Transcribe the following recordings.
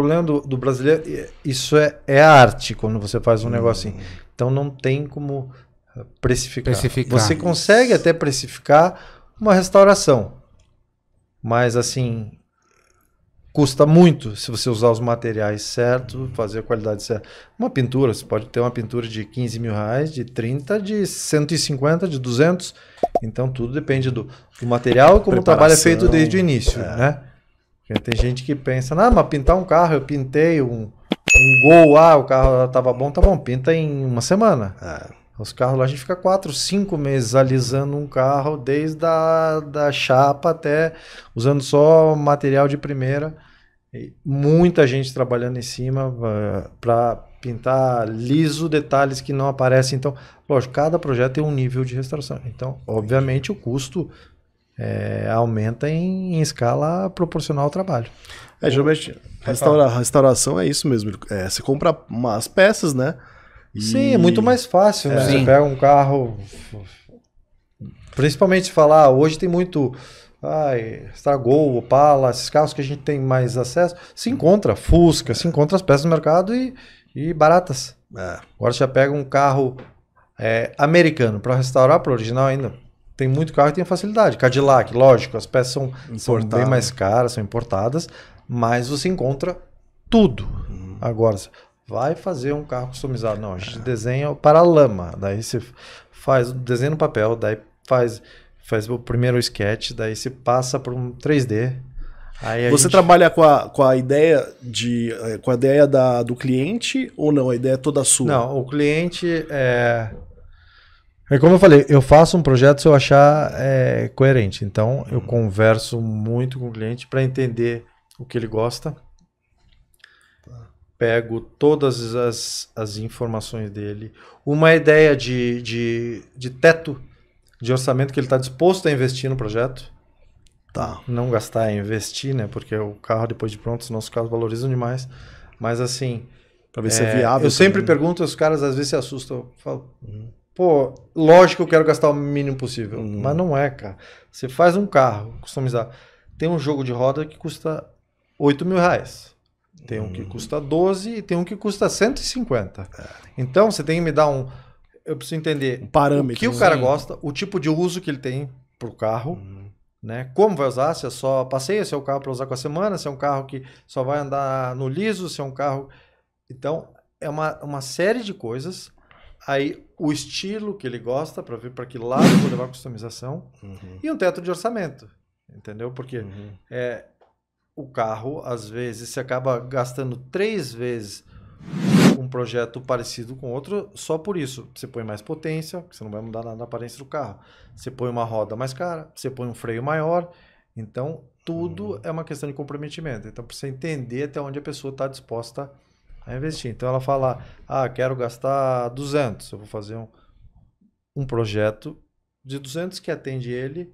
problema do, do brasileiro, é, isso é, é arte quando você faz um hum. assim. Então não tem como uh, precificar. precificar. Você consegue até precificar uma restauração, mas assim custa muito se você usar os materiais certos, fazer a qualidade certa. Uma pintura, você pode ter uma pintura de 15 mil reais, de 30, de 150, de 200. Então tudo depende do, do material como Preparação, o trabalho é feito desde o início, é. né? Porque tem gente que pensa, ah, mas pintar um carro, eu pintei um, um gol, ah, o carro tava bom, tá bom, pinta em uma semana. Ah. Os carros lá a gente fica quatro, cinco meses alisando um carro, desde a da chapa até usando só material de primeira. E muita gente trabalhando em cima eh, para pintar liso detalhes que não aparecem. Então, lógico, cada projeto tem um nível de restauração. Então, obviamente, o custo é, aumenta em, em, escala proporcional ao trabalho. É, geralmente, restaura, restauração é isso mesmo. É, você compra umas peças, né? E... Sim, é muito mais fácil, né? Você pega um carro. Principalmente falar, ah, hoje tem muito. Ai, estragou, Opala, esses carros que a gente tem mais acesso, se encontra Fusca, se encontra as peças no mercado e, e baratas. É. Agora já pega um carro é, americano para restaurar para original ainda tem muito carro e tem facilidade. Cadillac, lógico, as peças são, são bem mais caras, são importadas, mas você encontra tudo. Uhum. Agora, vai fazer um carro customizado. Não, a gente é. desenha para lama. Daí você faz o desenho no papel, daí faz, faz o primeiro sketch, daí você passa para um 3D. Aí você gente... trabalha com a, com a ideia de eh, com a ideia da, do cliente ou não? A ideia é toda sua? Não, o cliente é é como eu falei, eu faço um projeto se eu achar é, coerente. Então, eu uhum. converso muito com o cliente para entender o que ele gosta. Tá. Pego todas as, as informações dele. Uma ideia de, de, de teto de orçamento que ele está disposto a investir no projeto. Tá. Não gastar é investir, né? Porque o carro, depois de pronto, os nossos carros valorizam demais. Mas assim. para ver é, se é viável. Eu também. sempre pergunto, os caras às vezes se assustam. Eu falo, uhum. Pô, lógico que eu quero gastar o mínimo possível. Uhum. Mas não é, cara. Você faz um carro customizar. Tem um jogo de roda que custa 8 mil reais. Tem um que uhum. custa 12 e tem um que custa 150. É. Então você tem que me dar um. Eu preciso entender um parâmetro, o que o cara gosta, o tipo de uso que ele tem pro carro, uhum. né? Como vai usar, se é só passeio, se é um carro para usar com a semana, se é um carro que só vai andar no liso, se é um carro. Então, é uma, uma série de coisas Aí o estilo que ele gosta para ver para que lado eu vou levar a customização uhum. e um teto de orçamento, entendeu? Porque uhum. é, o carro às vezes se acaba gastando três vezes um projeto parecido com outro só por isso. Você põe mais potência, que você não vai mudar nada na aparência do carro. Você põe uma roda mais cara, você põe um freio maior. Então tudo uhum. é uma questão de comprometimento. Então precisa entender até onde a pessoa está disposta a a investir. Então ela fala, ah, quero gastar 200, eu vou fazer um, um projeto de 200 que atende ele,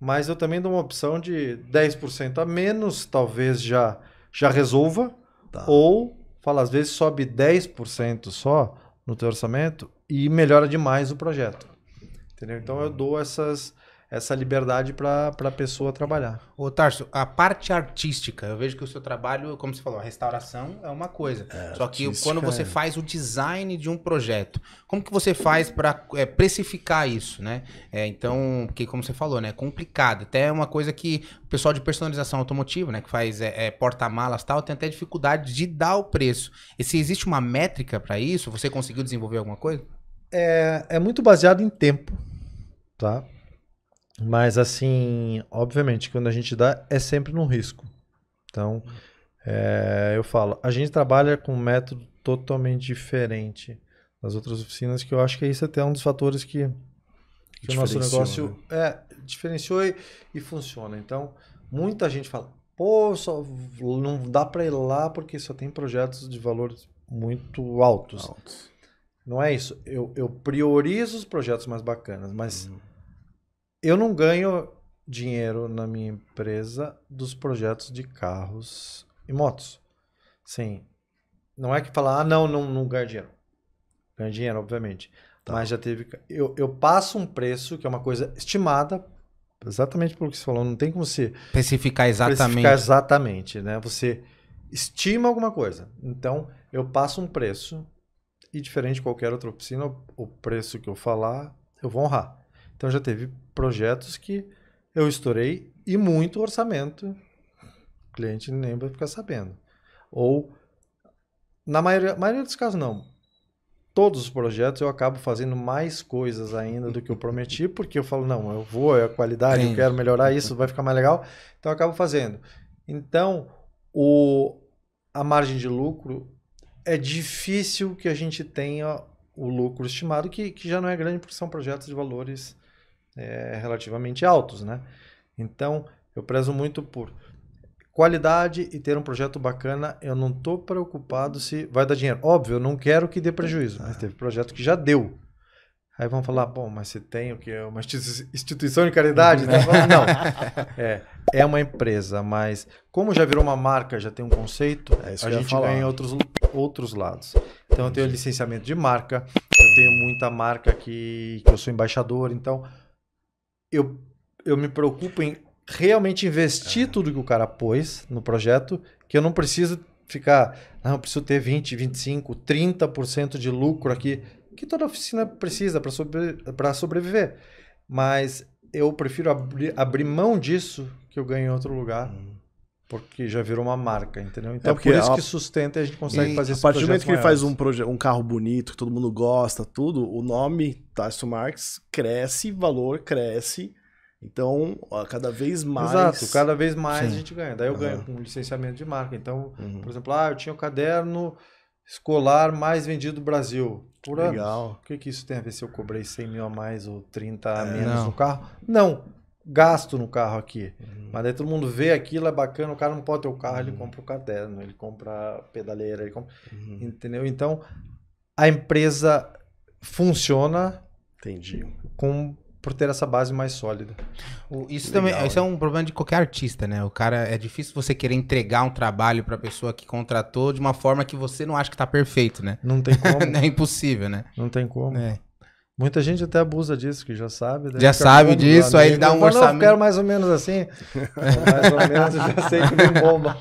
mas eu também dou uma opção de 10% a menos, talvez já, já resolva, tá. ou fala, às vezes sobe 10% só no teu orçamento e melhora demais o projeto. Entendeu? Então eu dou essas, essa liberdade para a pessoa trabalhar. Ô, Tarso, a parte artística, eu vejo que o seu trabalho, como você falou, a restauração é uma coisa. É, Só que quando você é. faz o design de um projeto, como que você faz para é, precificar isso, né? É, então, porque como você falou, né, é complicado. Até é uma coisa que o pessoal de personalização automotiva, né, que faz é, é porta-malas e tal, tem até dificuldade de dar o preço. E se existe uma métrica para isso, você conseguiu desenvolver alguma coisa? É, é muito baseado em tempo, tá? Mas, assim, obviamente, quando a gente dá, é sempre num risco. Então, é, eu falo, a gente trabalha com um método totalmente diferente das outras oficinas, que eu acho que isso é até é um dos fatores que, que o nosso negócio né? é, diferenciou e, e, funciona. Então, muita gente fala, pô, só não dá para ir lá porque só tem projetos de valores muito altos. altos. Não é isso. Eu, eu priorizo os projetos mais bacanas, mas... Uhum eu não ganho dinheiro na minha empresa dos projetos de carros e motos. Sim. Não é que falar, ah, não, não, não ganho dinheiro. Ganho dinheiro, obviamente. Tá. Mas já teve. Eu, eu passo um preço, que é uma coisa estimada, exatamente pelo que você falou, não tem como se. Especificar exatamente. Especificar exatamente, né? Você estima alguma coisa. Então, eu passo um preço, e diferente de qualquer outra oficina, o preço que eu falar, eu vou honrar. Então já teve projetos que eu estourei e muito orçamento o cliente nem vai ficar sabendo. Ou, na maioria, maioria dos casos, não. Todos os projetos eu acabo fazendo mais coisas ainda do que eu prometi, porque eu falo, não, eu vou, é a qualidade, Sim. eu quero melhorar isso, vai ficar mais legal. Então eu acabo fazendo. Então, o, a margem de lucro é difícil que a gente tenha o lucro estimado, que, que já não é grande, porque são projetos de valores é, relativamente altos, né? Então, eu prezo muito por qualidade e ter um projeto bacana. Eu não estou preocupado se vai dar dinheiro. Óbvio, eu não quero que dê prejuízo, mas ah. teve projeto que já deu. Aí vão falar, bom, mas você tem o que? Uma instituição de caridade? Né? Não. É, é uma empresa, mas como já virou uma marca, já tem um conceito, é a gente falar. ganha outros, outros lados. Então eu tenho licenciamento de marca, eu tenho muita marca que, que eu sou embaixador, então eu, eu me preocupo em realmente investir é. tudo que o cara pôs no projeto, que eu não preciso ficar, não, eu preciso ter 20, 25, 30% de lucro aqui, que toda oficina precisa para sobre, sobreviver. Mas eu prefiro abri, abrir mão disso que eu ganho em outro lugar. Uhum porque já virou uma marca, entendeu? Então é porque por isso a... É que sustenta e a gente consegue e fazer esse A partir do momento que ele faz um, um carro bonito, que todo mundo gosta, tudo, o nome Tyson Marx cresce, valor cresce. Então, ó, cada vez mais. Exato, cada vez mais Sim. a gente ganha. Daí eu uhum. ganho com licenciamento de marca. Então, uhum. por exemplo, ah, eu tinha o caderno escolar mais vendido do Brasil por Legal. O que, que isso tem a ver se eu cobrei 100 mil a mais ou 30 a é, menos não. no carro? Não gasto no carro aqui. Uhum. Mas daí todo mundo vê aquilo, é bacana, o cara não pode ter o carro, uhum. ele compra o caderno, ele compra a pedaleira, ele compra. Uhum. Entendeu? Então, a empresa funciona Entendi. com por ter essa base mais sólida. O, isso Legal, também, né? é um problema de qualquer artista, né? O cara é difícil você querer entregar um trabalho para a pessoa que contratou de uma forma que você não acha que está perfeito, né? Não tem como. é impossível, né? Não tem como. É. Muita gente até abusa disso, que já sabe. Né? Já sabe disso, aí ele dá um orçamento. Não, eu quero mais ou menos assim. mais ou menos, já sei que me bomba.